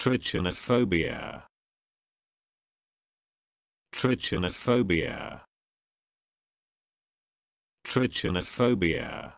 Trichinophobia. Trichinophobia. Trichinophobia.